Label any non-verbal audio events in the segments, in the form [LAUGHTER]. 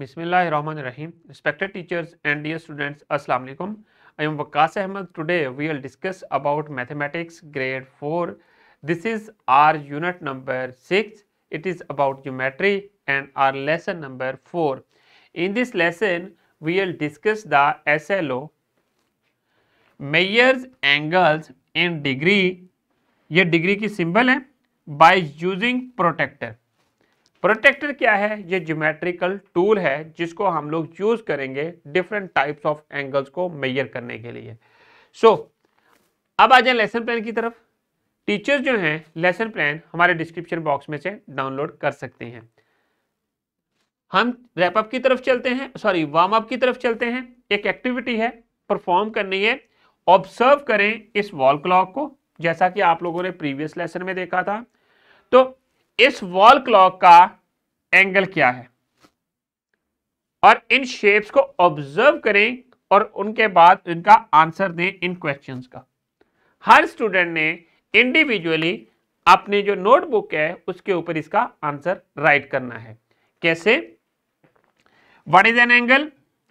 बिसमीम respected teachers and dear students अस्सलाम I am Waqas Ahmed today we will discuss about mathematics grade four this is our unit number six it is about geometry and our lesson number four in this lesson we will discuss the S L O मेयर्स angles in degree ये degree की symbol है by using protractor protractor क्या है ये geometrical tool है जिसको हम लोग यूज करेंगे डिफरेंट टाइप्स ऑफ एंगल्स को मेयर करने के लिए सो so, अब आ जाए लेसन प्लान की तरफ टीचर्स जो हैं लेसन प्लान हमारे डिस्क्रिप्शन बॉक्स में से डाउनलोड कर सकते हैं हम रैप अप की तरफ चलते हैं सॉरी वार्म अप की तरफ चलते हैं एक एक्टिविटी है परफॉर्म करनी है ऑब्जर्व करें इस वॉल क्लॉक को जैसा कि आप लोगों ने प्रीवियस लेसन में देखा था तो इस वॉल क्लॉक का एंगल क्या है और इन शेप्स को ऑब्जर्व करें और उनके बाद इनका आंसर दें इन क्वेश्चंस का हर स्टूडेंट ने इंडिविजुअली अपनी जो नोटबुक है उसके ऊपर इसका आंसर राइट करना है कैसे what is an angle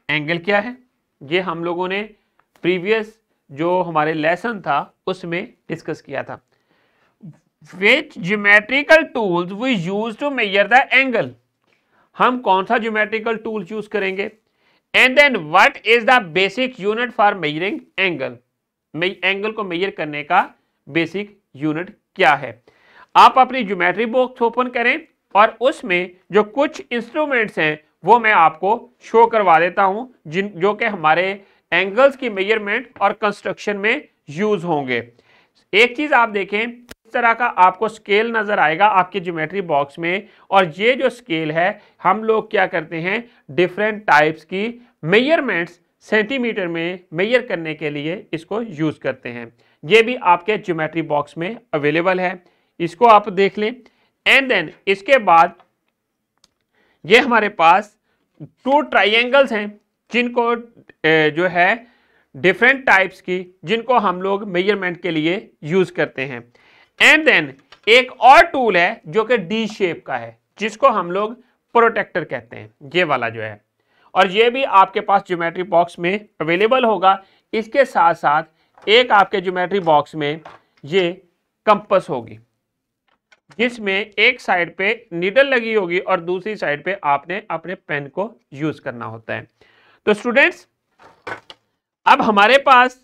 angle क्या है ये हम लोगों ने प्रीवियस जो हमारे लेसन था उसमें डिस्कस किया था which geometrical tools we use to measure the angle हम कौन सा ज्योमेट्रिकल टूल यूज करेंगे and then what is the basic unit for measuring angle angle को मेजर करने का बेसिक यूनिट क्या है आप अपनी ज्योमेट्री बॉक्स ओपन करें और उसमें जो कुछ इंस्ट्रूमेंट्स हैं वो मैं आपको शो करवा देता हूं जिन जो कि हमारे एंगल्स की मेजरमेंट और कंस्ट्रक्शन में यूज होंगे एक चीज आप देखें तरह का आपको स्केल नज़र आएगा आपके ज्योमेट्री बॉक्स में और ये जो स्केल है हम लोग क्या करते हैं डिफरेंट टाइप्स की मेयरमेंट्स सेंटीमीटर में मेयर करने के लिए इसको यूज़ करते हैं ये भी आपके ज्योमेट्री बॉक्स में अवेलेबल है इसको आप देख लें एंड देन इसके बाद ये हमारे पास टू ट्राइंगल्स हैं जिनको जो है डिफरेंट टाइप्स की जिनको हम लोग मेजरमेंट के लिए यूज़ करते हैं एंड देन एक और टूल है जो कि डी शेप का है जिसको हम लोग प्रोटेक्टर कहते हैं ये वाला जो है और ये भी आपके पास ज्योमेट्री बॉक्स में अवेलेबल होगा इसके साथ साथ एक आपके ज्योमेट्री बॉक्स में ये कंपस होगी जिसमें एक साइड पे नीडल लगी होगी और दूसरी साइड पे आपने अपने पेन को यूज करना होता है तो स्टूडेंट्स अब हमारे पास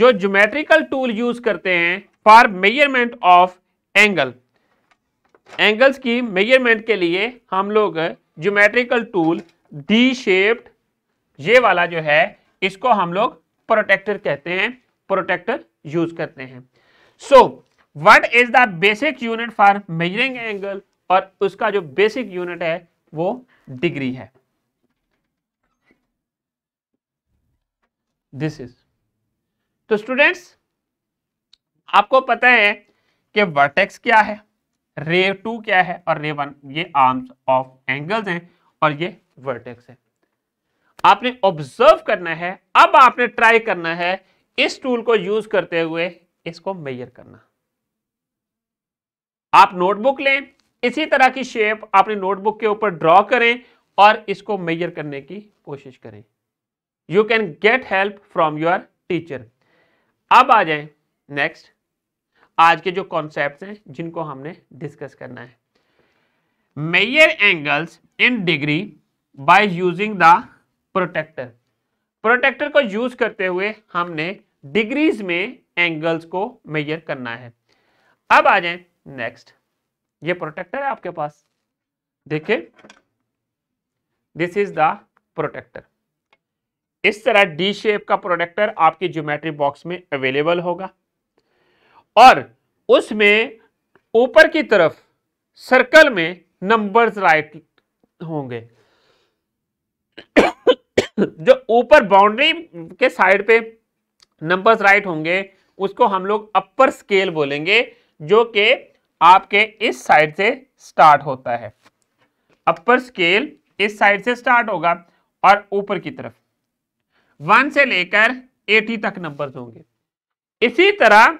जो ज्योमेट्रिकल टूल यूज करते हैं for measurement of angle angles की मेजरमेंट के लिए हम लोग ज्योमेट्रिकल टूल डी शेप्ड ये वाला जो है इसको हम लोग प्रोटेक्टर कहते हैं प्रोटेक्टर यूज करते हैं so what is the basic unit for measuring angle और उसका जो बेसिक यूनिट है वो डिग्री है दिस इज तो स्टूडेंट्स आपको पता है कि वर्टेक्स क्या है रे टू क्या है और रे वन ये आर्म्स ऑफ एंगल्स हैं और ये वर्टेक्स है आपने ऑब्जर्व करना है अब आपने ट्राई करना है इस टूल को यूज करते हुए इसको मेजर करना आप नोटबुक लें इसी तरह की शेप आपने नोटबुक के ऊपर ड्रॉ करें और इसको मेजर करने की कोशिश करें you can get help from your teacher अब आ जाए नेक्स्ट आज के जो कॉन्सेप्ट हैं जिनको हमने डिस्कस करना है measure angles in degree by using the protractor protractor को यूज करते हुए हमने डिग्रीज में एंगल्स को मेजर करना है अब आ जाए नेक्स्ट ये प्रोटेक्टर है आपके पास देखिए दिस इज द प्रोटेक्टर इस तरह डी शेप का प्रोटेक्टर आपकी ज्योमेट्री बॉक्स में अवेलेबल होगा और उसमें ऊपर की तरफ सर्कल में नंबर्स राइट होंगे [COUGHS] जो ऊपर बाउंड्री के साइड पे नंबर्स राइट होंगे उसको हम लोग अपर स्केल बोलेंगे जो कि आपके इस साइड से स्टार्ट होता है अपर स्केल इस साइड से स्टार्ट होगा और ऊपर की तरफ वन से लेकर एटी तक नंबर्स होंगे इसी तरह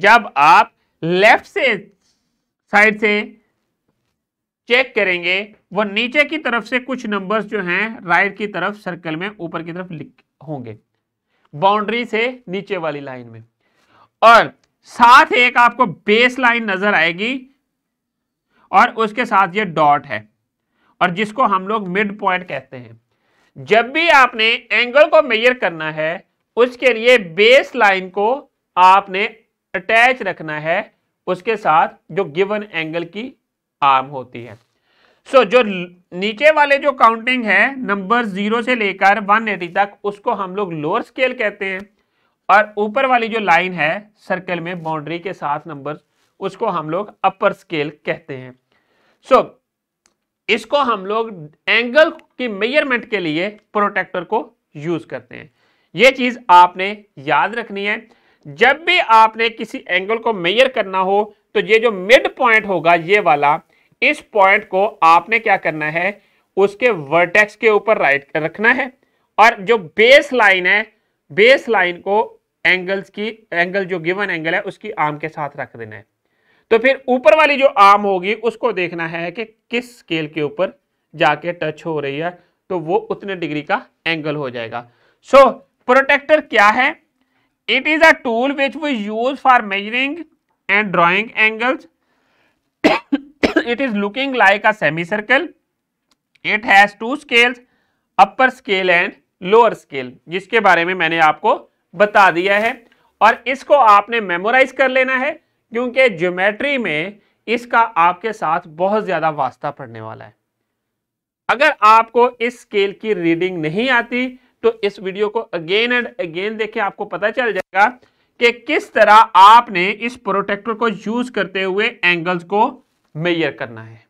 जब आप लेफ्ट से साइड से चेक करेंगे वो नीचे की तरफ से कुछ नंबर्स जो हैं राइट की तरफ सर्कल में ऊपर की तरफ लिख होंगे बाउंड्री से नीचे वाली लाइन में और साथ एक आपको बेस लाइन नजर आएगी और उसके साथ ये डॉट है और जिसको हम लोग मिड पॉइंट कहते हैं जब भी आपने एंगल को मेजर करना है उसके लिए बेस लाइन को आपने अटैच रखना है उसके साथ जो गिवन एंगल की आर्म होती है सो so, जो नीचे वाले जो काउंटिंग है नंबर जीरो से लेकर 180 तक उसको हम लोग लोअर स्केल कहते हैं और ऊपर वाली जो लाइन है सर्कल में बाउंड्री के साथ नंबर उसको हम लोग अपर स्केल कहते हैं सो so, इसको हम लोग एंगल की मेजरमेंट के लिए प्रोटेक्टर को यूज करते हैं ये चीज आपने याद रखनी है जब भी आपने किसी एंगल को मेयर करना हो तो ये जो मिड पॉइंट होगा ये वाला इस पॉइंट को आपने क्या करना है उसके वर्टेक्स के ऊपर राइट रखना है और जो बेस लाइन है बेस लाइन को एंगल्स की एंगल जो गिवन एंगल है उसकी आर्म के साथ रख देना है तो फिर ऊपर वाली जो आर्म होगी उसको देखना है कि किस स्केल के ऊपर जाके टच हो रही है तो वो उतने डिग्री का एंगल हो जाएगा सो so, प्रोटेक्टर क्या है it is a tool which we use for measuring and drawing angles it is looking like a semicircle it has two scales upper scale and lower scale जिसके बारे में मैंने आपको बता दिया है और इसको आपने मेमोराइज कर लेना है क्योंकि ज्योमेट्री में इसका आपके साथ बहुत ज्यादा वास्ता पड़ने वाला है अगर आपको इस स्केल की रीडिंग नहीं आती तो इस वीडियो को अगेन एंड अगेन देखे आपको पता चल जाएगा कि किस तरह आपने इस प्रोटेक्टर को यूज करते हुए एंगल्स को मेयर करना है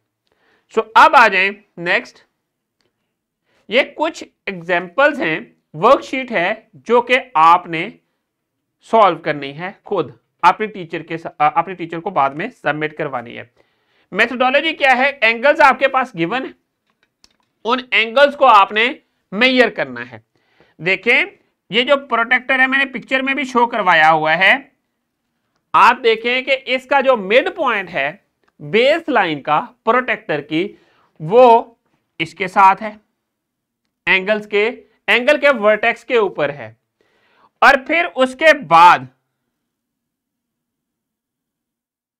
सो so, अब आ जाए नेक्स्ट ये कुछ एग्जाम्पल्स हैं वर्कशीट है जो कि आपने सॉल्व करनी है खुद अपने टीचर के अपने टीचर को बाद में सबमिट करवानी है मेथोडोलॉजी क्या है एंगल्स आपके पास गिवन है उन एंगल्स को आपने मेयर करना है देखें ये जो प्रोटेक्टर है मैंने पिक्चर में भी शो करवाया हुआ है आप देखें कि इसका जो मिड पॉइंट है बेस लाइन का प्रोटेक्टर की वो इसके साथ है एंगल्स के एंगल के वर्टेक्स के ऊपर है और फिर उसके बाद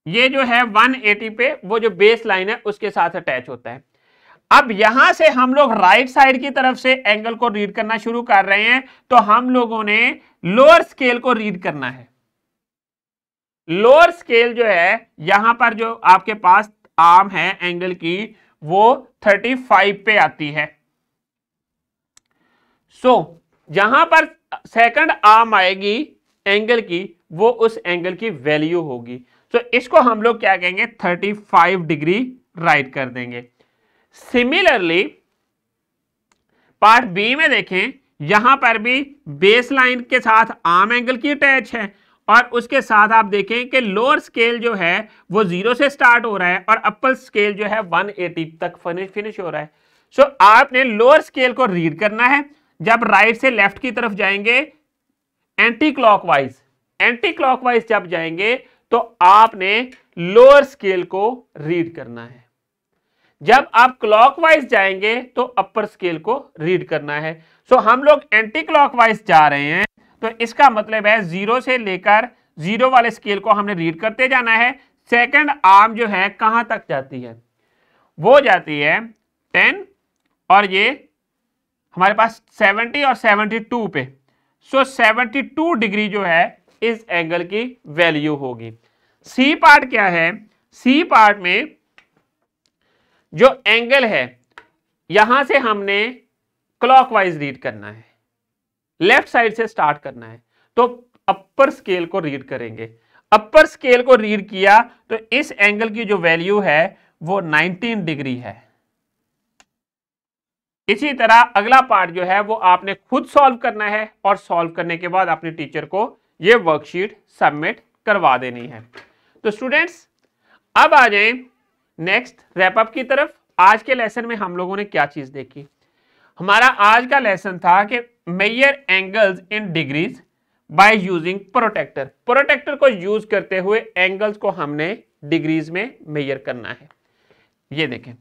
ये जो है 180 पे वो जो बेस लाइन है उसके साथ अटैच होता है अब यहां से हम लोग राइट साइड की तरफ से एंगल को रीड करना शुरू कर रहे हैं तो हम लोगों ने लोअर स्केल को रीड करना है लोअर स्केल जो है यहां पर जो आपके पास आर्म है एंगल की वो 35 पे आती है सो so, जहां पर सेकंड आर्म आएगी एंगल की वो उस एंगल की वैल्यू होगी सो so, इसको हम लोग क्या कहेंगे 35 डिग्री राइट कर देंगे सिमिलरली पार्ट बी में देखें यहां पर भी बेस लाइन के साथ आर्म एंगल की अटैच है और उसके साथ आप देखें कि लोअर स्केल जो है वो जीरो से स्टार्ट हो रहा है और अपर स्केल जो है 180 तक फिनिश हो रहा है सो so, आपने लोअर स्केल को रीड करना है जब राइट से लेफ्ट की तरफ जाएंगे एंटी क्लॉकवाइज एंटी क्लॉकवाइज जब जाएंगे तो आपने लोअर स्केल को रीड करना है जब आप क्लॉकवाइज जाएंगे तो अपर स्केल को रीड करना है सो हम लोग एंटी क्लॉकवाइज जा रहे हैं तो इसका मतलब है जीरो से लेकर जीरो वाले स्केल को हमने रीड करते जाना है सेकंड आर्म जो है कहां तक जाती है वो जाती है टेन और ये हमारे पास सेवनटी और सेवनटी टू पे सो सेवनटी टू डिग्री जो है इस एंगल की वैल्यू होगी सी पार्ट क्या है सी पार्ट में जो एंगल है यहां से हमने क्लॉकवाइज रीड करना है लेफ्ट साइड से स्टार्ट करना है तो अपर स्केल को रीड करेंगे अपर स्केल को रीड किया तो इस एंगल की जो वैल्यू है वो 19 डिग्री है इसी तरह अगला पार्ट जो है वो आपने खुद सॉल्व करना है और सॉल्व करने के बाद अपने टीचर को ये वर्कशीट सबमिट करवा देनी है तो स्टूडेंट्स अब आ जाए नेक्स्ट रैपअप की तरफ आज के लेसन में हम लोगों ने क्या चीज देखी हमारा आज का लेसन था कि measure angles in degrees by using protractor protractor को यूज करते हुए एंगल्स को हमने डिग्रीज में मेयर करना है ये देखें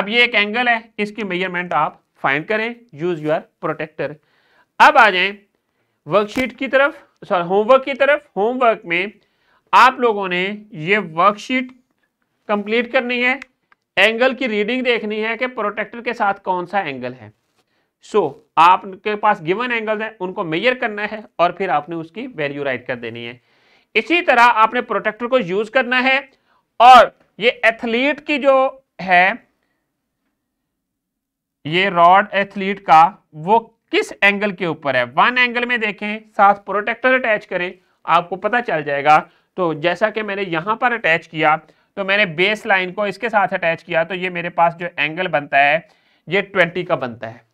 अब ये एक एंगल है इसकी मेयरमेंट आप फाइंड करें यूज योर प्रोटेक्टर अब आ जाएं वर्कशीट की तरफ सॉरी होमवर्क की तरफ होमवर्क में आप लोगों ने ये वर्कशीट कंप्लीट करनी है एंगल की रीडिंग देखनी है कि प्रोटेक्टर के साथ कौन सा एंगल है सो so, आपके पास गिवन एंगल है उनको मेजर करना है और फिर आपने उसकी वैल्यू राइट कर देनी है इसी तरह आपने प्रोटेक्टर को यूज करना है और ये एथलीट की जो है ये रॉड एथलीट का वो किस एंगल के ऊपर है वन एंगल में देखें साथ प्रोटेक्टर अटैच करें आपको पता चल जाएगा तो जैसा कि मैंने यहां पर अटैच किया तो मैंने बेस लाइन को इसके साथ अटैच किया तो ये मेरे पास जो एंगल बनता है ये ट्वेंटी का बनता है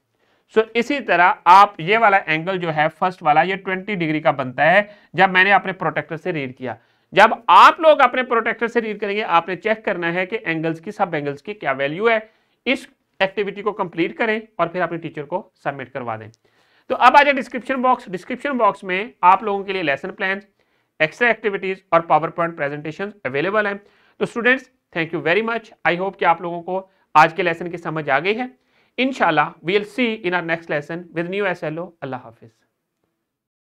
सो so, इसी तरह आप ये वाला एंगल जो है फर्स्ट वाला ये 20 डिग्री का बनता है जब मैंने अपने प्रोटेक्टर से रीड किया जब आप लोग अपने प्रोटेक्टर से रीड करेंगे आपने चेक करना है कि एंगल्स की सब एंगल्स की क्या वैल्यू है इस एक्टिविटी को कंप्लीट करें और फिर अपने टीचर को सबमिट करवा दें तो अब आ जाए डिस्क्रिप्शन बॉक्स डिस्क्रिप्शन बॉक्स में आप लोगों के लिए लेसन प्लान एक्स्ट्रा एक्टिविटीज़ और पावर पॉइंट प्रेजेंटेशन अवेलेबल है तो students thank you very much I hope कि आप लोगों को आज के लेसन की समझ आ गई है इनशाला we'll see in our next lesson with new S L O अल्लाह हाफिज़